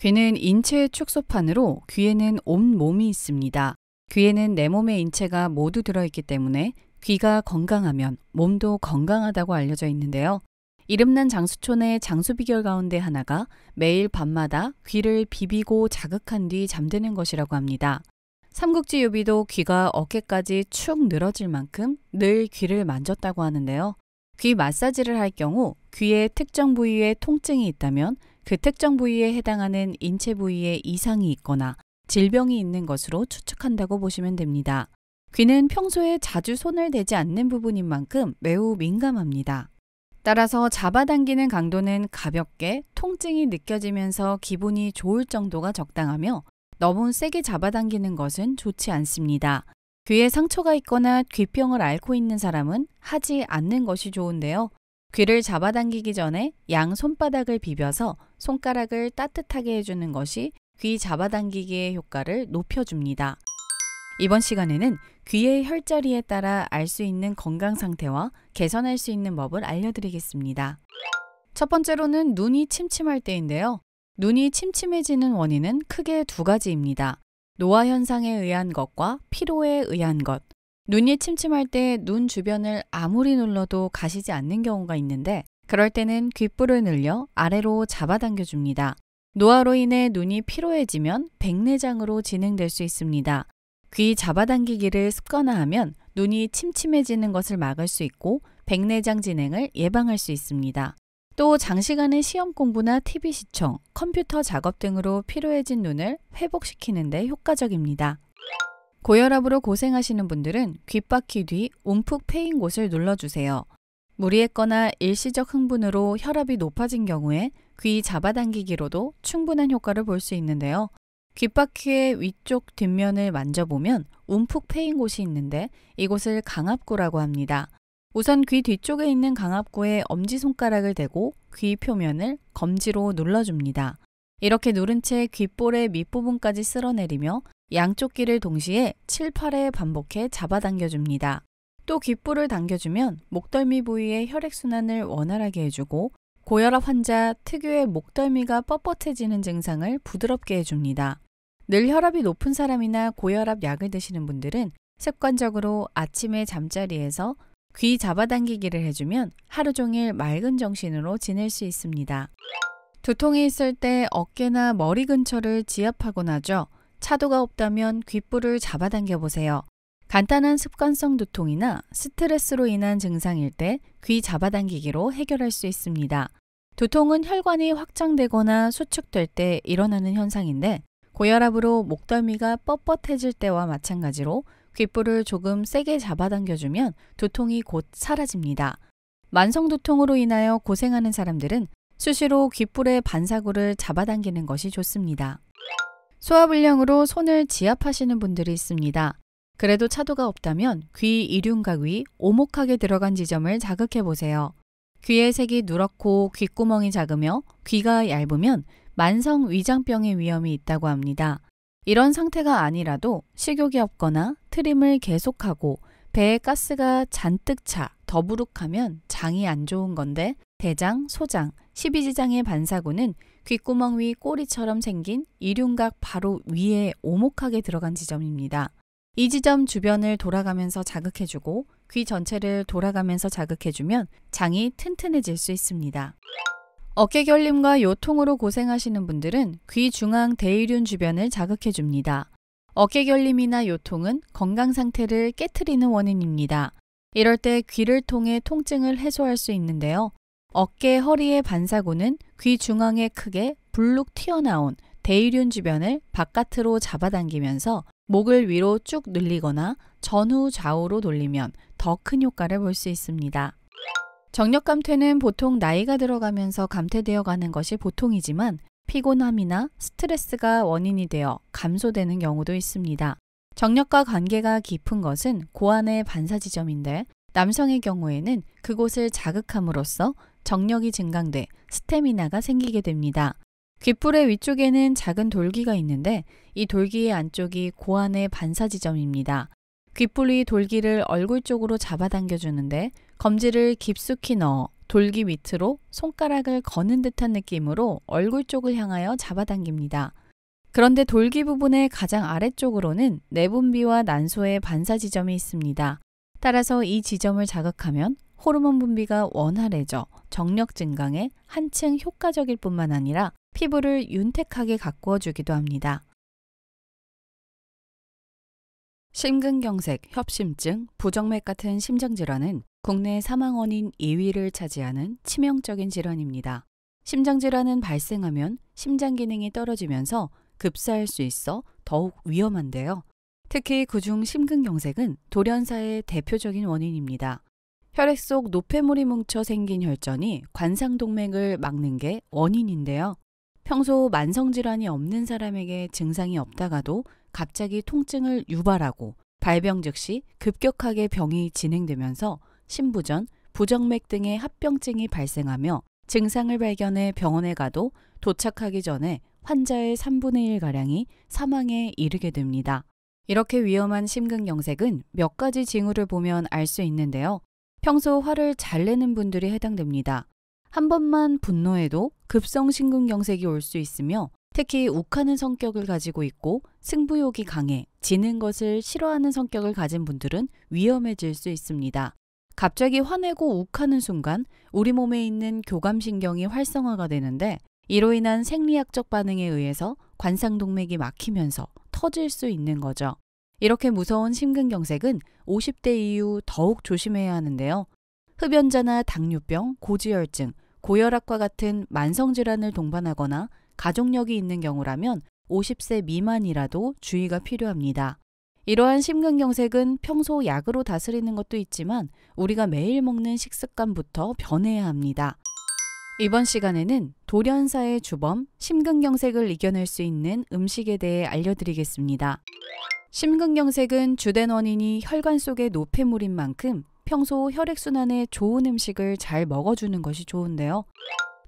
귀는 인체의 축소판으로 귀에는 온 몸이 있습니다. 귀에는 내 몸의 인체가 모두 들어있기 때문에 귀가 건강하면 몸도 건강하다고 알려져 있는데요. 이름난 장수촌의 장수비결 가운데 하나가 매일 밤마다 귀를 비비고 자극한 뒤 잠드는 것이라고 합니다. 삼국지 유비도 귀가 어깨까지 축 늘어질 만큼 늘 귀를 만졌다고 하는데요. 귀 마사지를 할 경우 귀의 특정 부위에 통증이 있다면 그 특정 부위에 해당하는 인체 부위에 이상이 있거나 질병이 있는 것으로 추측한다고 보시면 됩니다. 귀는 평소에 자주 손을 대지 않는 부분인 만큼 매우 민감합니다. 따라서 잡아당기는 강도는 가볍게 통증이 느껴지면서 기분이 좋을 정도가 적당하며 너무 세게 잡아당기는 것은 좋지 않습니다. 귀에 상처가 있거나 귀병을 앓고 있는 사람은 하지 않는 것이 좋은데요. 귀를 잡아당기기 전에 양 손바닥을 비벼서 손가락을 따뜻하게 해주는 것이 귀 잡아당기기의 효과를 높여줍니다. 이번 시간에는 귀의 혈자리에 따라 알 수 있는 건강 상태와 개선할 수 있는 법을 알려드리겠습니다. 첫 번째로는 눈이 침침할 때인데요. 눈이 침침해지는 원인은 크게 두 가지입니다. 노화 현상에 의한 것과 피로에 의한 것, 눈이 침침할 때 눈 주변을 아무리 눌러도 가시지 않는 경우가 있는데 그럴 때는 귓불을 늘려 아래로 잡아당겨 줍니다. 노화로 인해 눈이 피로해지면 백내장으로 진행될 수 있습니다. 귀 잡아당기기를 습거나 하면 눈이 침침해지는 것을 막을 수 있고 백내장 진행을 예방할 수 있습니다. 또 장시간의 시험 공부나 TV 시청, 컴퓨터 작업 등으로 피로해진 눈을 회복시키는 데 효과적입니다. 고혈압으로 고생하시는 분들은 귓바퀴 뒤 움푹 패인 곳을 눌러주세요. 무리했거나 일시적 흥분으로 혈압이 높아진 경우에 귀 잡아당기기로도 충분한 효과를 볼 수 있는데요. 귓바퀴의 위쪽 뒷면을 만져보면 움푹 패인 곳이 있는데 이곳을 강압구라고 합니다. 우선 귀 뒤쪽에 있는 강압구에 엄지손가락을 대고 귀 표면을 검지로 눌러줍니다. 이렇게 누른 채 귓볼의 밑부분까지 쓸어내리며 양쪽 귀를 동시에 7, 8회 반복해 잡아당겨줍니다. 또 귓불을 당겨주면 목덜미 부위의 혈액순환을 원활하게 해주고 고혈압 환자 특유의 목덜미가 뻣뻣해지는 증상을 부드럽게 해줍니다. 늘 혈압이 높은 사람이나 고혈압 약을 드시는 분들은 습관적으로 아침에 잠자리에서 귀 잡아당기기를 해주면 하루 종일 맑은 정신으로 지낼 수 있습니다. 두통이 있을 때 어깨나 머리 근처를 지압하곤 하죠. 차도가 없다면 귓불을 잡아당겨 보세요. 간단한 습관성 두통이나 스트레스로 인한 증상일 때 귀 잡아당기기로 해결할 수 있습니다. 두통은 혈관이 확장되거나 수축될 때 일어나는 현상인데 고혈압으로 목덜미가 뻣뻣해질 때와 마찬가지로 귓불을 조금 세게 잡아당겨주면 두통이 곧 사라집니다. 만성 두통으로 인하여 고생하는 사람들은 수시로 귓불의 반사구를 잡아당기는 것이 좋습니다. 소화불량으로 손을 지압하시는 분들이 있습니다. 그래도 차도가 없다면 귀 이륜각 위 오목하게 들어간 지점을 자극해 보세요. 귀의 색이 누렇고 귓구멍이 작으며 귀가 얇으면 만성 위장병의 위험이 있다고 합니다. 이런 상태가 아니라도 식욕이 없거나 트림을 계속하고 배에 가스가 잔뜩 차 더부룩하면 장이 안 좋은 건데 대장, 소장, 십이지장의 반사구는 귓구멍 위 꼬리처럼 생긴 이륜각 바로 위에 오목하게 들어간 지점입니다. 이 지점 주변을 돌아가면서 자극해주고 귀 전체를 돌아가면서 자극해주면 장이 튼튼해질 수 있습니다. 어깨결림과 요통으로 고생하시는 분들은 귀 중앙 대이륜 주변을 자극해줍니다. 어깨결림이나 요통은 건강 상태를 깨트리는 원인입니다. 이럴 때 귀를 통해 통증을 해소할 수 있는데요. 어깨 허리의 반사구는 귀 중앙에 크게 불룩 튀어나온 대이륜 주변을 바깥으로 잡아당기면서 목을 위로 쭉 늘리거나 전후 좌우로 돌리면 더 큰 효과를 볼 수 있습니다. 정력 감퇴는 보통 나이가 들어가면서 감퇴되어 가는 것이 보통이지만 피곤함이나 스트레스가 원인이 되어 감소되는 경우도 있습니다. 정력과 관계가 깊은 것은 고안의 반사 지점인데 남성의 경우에는 그곳을 자극함으로써 정력이 증강돼 스태미나가 생기게 됩니다. 귓불의 위쪽에는 작은 돌기가 있는데 이 돌기의 안쪽이 고안의 반사 지점입니다. 귓불이 돌기를 얼굴 쪽으로 잡아당겨주는데 검지를 깊숙이 넣어 돌기 밑으로 손가락을 거는 듯한 느낌으로 얼굴 쪽을 향하여 잡아당깁니다. 그런데 돌기 부분의 가장 아래쪽으로는 내분비와 난소의 반사 지점이 있습니다. 따라서 이 지점을 자극하면 호르몬 분비가 원활해져 정력 증강에 한층 효과적일 뿐만 아니라 피부를 윤택하게 가꾸어 주기도 합니다. 심근경색, 협심증, 부정맥 같은 심장질환은 국내 사망 원인 2위를 차지하는 치명적인 질환입니다. 심장질환은 발생하면 심장 기능이 떨어지면서 급사할 수 있어 더욱 위험한데요. 특히 그중 심근경색은 돌연사의 대표적인 원인입니다. 혈액 속 노폐물이 뭉쳐 생긴 혈전이 관상동맥을 막는 게 원인인데요. 평소 만성질환이 없는 사람에게 증상이 없다가도 갑자기 통증을 유발하고 발병 즉시 급격하게 병이 진행되면서 심부전 부정맥 등의 합병증이 발생하며 증상을 발견해 병원에 가도 도착하기 전에 환자의 3분의 1가량이 사망에 이르게 됩니다. 이렇게 위험한 심근경색은 몇 가지 징후를 보면 알 수 있는데요. 평소 화를 잘 내는 분들이 해당됩니다. 한 번만 분노해도 급성 심근경색이 올 수 있으며 특히 욱하는 성격을 가지고 있고 승부욕이 강해 지는 것을 싫어하는 성격을 가진 분들은 위험해질 수 있습니다. 갑자기 화내고 욱하는 순간 우리 몸에 있는 교감신경이 활성화가 되는데 이로 인한 생리학적 반응에 의해서 관상동맥이 막히면서 터질 수 있는 거죠. 이렇게 무서운 심근경색은 50대 이후 더욱 조심해야 하는데요. 흡연자나 당뇨병, 고지혈증, 고혈압과 같은 만성질환을 동반하거나 가족력이 있는 경우라면 50세 미만이라도 주의가 필요합니다. 이러한 심근경색은 평소 약으로 다스리는 것도 있지만 우리가 매일 먹는 식습관부터 변해야 합니다. 이번 시간에는 돌연사의 주범, 심근경색을 이겨낼 수 있는 음식에 대해 알려드리겠습니다. 심근경색은 주된 원인이 혈관 속의 노폐물인 만큼 평소 혈액순환에 좋은 음식을 잘 먹어주는 것이 좋은데요.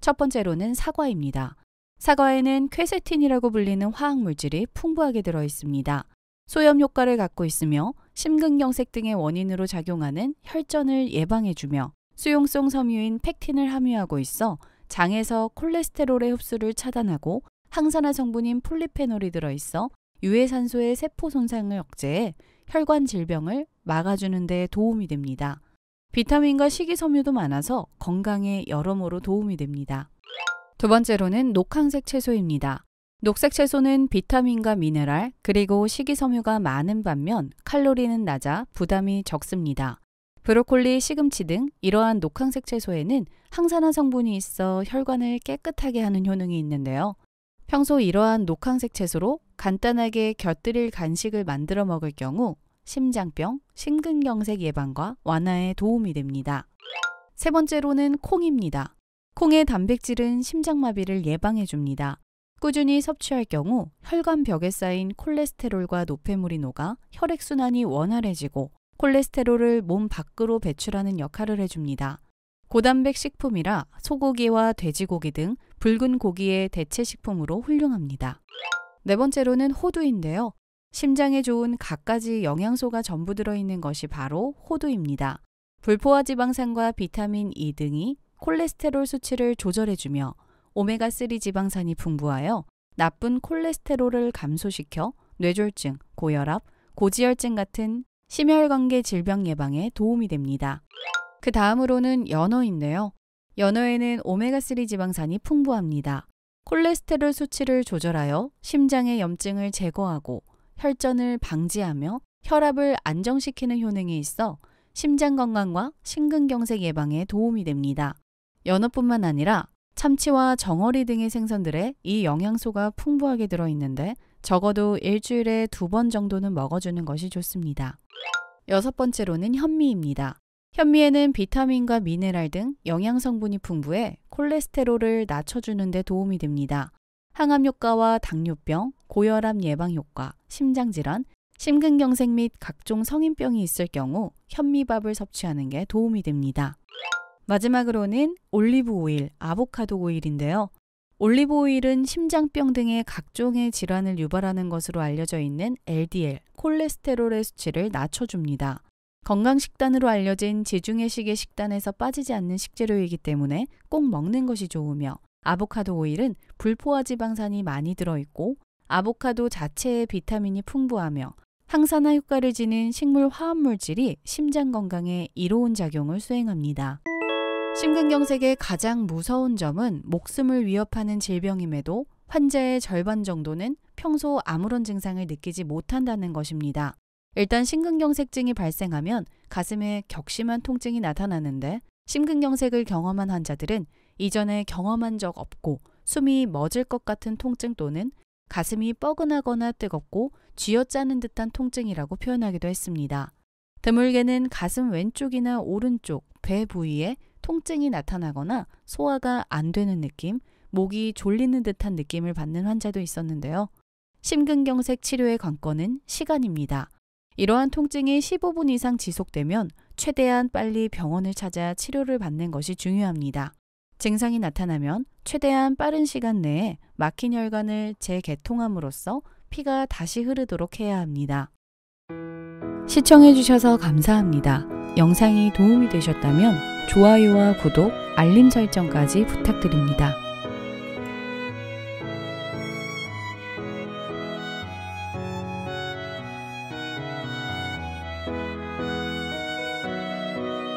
첫 번째로는 사과입니다. 사과에는 쾌세틴이라고 불리는 화학물질이 풍부하게 들어 있습니다. 소염 효과를 갖고 있으며 심근경색 등의 원인으로 작용하는 혈전을 예방해주며 수용성 섬유인 펙틴을 함유하고 있어 장에서 콜레스테롤의 흡수를 차단하고 항산화 성분인 폴리페놀이 들어있어 유해산소의 세포 손상을 억제해 혈관 질병을 막아주는 데 도움이 됩니다. 비타민과 식이섬유도 많아서 건강에 여러모로 도움이 됩니다. 두 번째로는 녹황색 채소입니다. 녹색 채소는 비타민과 미네랄 그리고 식이섬유가 많은 반면 칼로리는 낮아 부담이 적습니다. 브로콜리, 시금치 등 이러한 녹황색 채소에는 항산화 성분이 있어 혈관을 깨끗하게 하는 효능이 있는데요. 평소 이러한 녹황색 채소로 간단하게 곁들일 간식을 만들어 먹을 경우 심장병, 심근경색 예방과 완화에 도움이 됩니다. 세 번째로는 콩입니다. 콩의 단백질은 심장마비를 예방해 줍니다. 꾸준히 섭취할 경우 혈관 벽에 쌓인 콜레스테롤과 노폐물이 녹아 혈액순환이 원활해지고 콜레스테롤을 몸 밖으로 배출하는 역할을 해줍니다. 고단백 식품이라 소고기와 돼지고기 등 붉은 고기의 대체 식품으로 훌륭합니다. 네 번째로는 호두인데요. 심장에 좋은 갖가지 영양소가 전부 들어있는 것이 바로 호두입니다. 불포화 지방산과 비타민 E 등이 콜레스테롤 수치를 조절해주며 오메가3 지방산이 풍부하여 나쁜 콜레스테롤을 감소시켜 뇌졸중, 고혈압, 고지혈증 같은 심혈관계 질병 예방에 도움이 됩니다. 그 다음으로는 연어인데요. 연어에는 오메가3 지방산이 풍부합니다. 콜레스테롤 수치를 조절하여 심장의 염증을 제거하고 혈전을 방지하며 혈압을 안정시키는 효능이 있어 심장 건강과 심근경색 예방에 도움이 됩니다. 연어뿐만 아니라 참치와 정어리 등의 생선들에 이 영양소가 풍부하게 들어있는데 적어도 일주일에 두 번 정도는 먹어주는 것이 좋습니다. 여섯 번째로는 현미입니다. 현미에는 비타민과 미네랄 등 영양 성분이 풍부해 콜레스테롤을 낮춰주는 데 도움이 됩니다. 항암 효과와 당뇨병, 고혈압 예방 효과, 심장 질환, 심근경색 및 각종 성인병이 있을 경우 현미밥을 섭취하는 게 도움이 됩니다. 마지막으로는 올리브 오일, 아보카도 오일인데요. 올리브오일은 심장병 등의 각종의 질환을 유발하는 것으로 알려져 있는 LDL, 콜레스테롤의 수치를 낮춰줍니다. 건강식단으로 알려진 지중해식의 식단에서 빠지지 않는 식재료이기 때문에 꼭 먹는 것이 좋으며 아보카도 오일은 불포화 지방산이 많이 들어있고 아보카도 자체에 비타민이 풍부하며 항산화 효과를 지닌 식물 화합물질이 심장 건강에 이로운 작용을 수행합니다. 심근경색의 가장 무서운 점은 목숨을 위협하는 질병임에도 환자의 절반 정도는 평소 아무런 증상을 느끼지 못한다는 것입니다. 일단 심근경색증이 발생하면 가슴에 격심한 통증이 나타나는데 심근경색을 경험한 환자들은 이전에 경험한 적 없고 숨이 멎을 것 같은 통증 또는 가슴이 뻐근하거나 뜨겁고 쥐어짜는 듯한 통증이라고 표현하기도 했습니다. 드물게는 가슴 왼쪽이나 오른쪽, 배 부위에 통증이 나타나거나 소화가 안 되는 느낌, 목이 졸리는 듯한 느낌을 받는 환자도 있었는데요. 심근경색 치료의 관건은 시간입니다. 이러한 통증이 15분 이상 지속되면 최대한 빨리 병원을 찾아 치료를 받는 것이 중요합니다. 증상이 나타나면 최대한 빠른 시간 내에 막힌 혈관을 재개통함으로써 피가 다시 흐르도록 해야 합니다. 시청해주셔서 감사합니다. 영상이 도움이 되셨다면 좋아요와 구독, 알림 설정까지 부탁드립니다.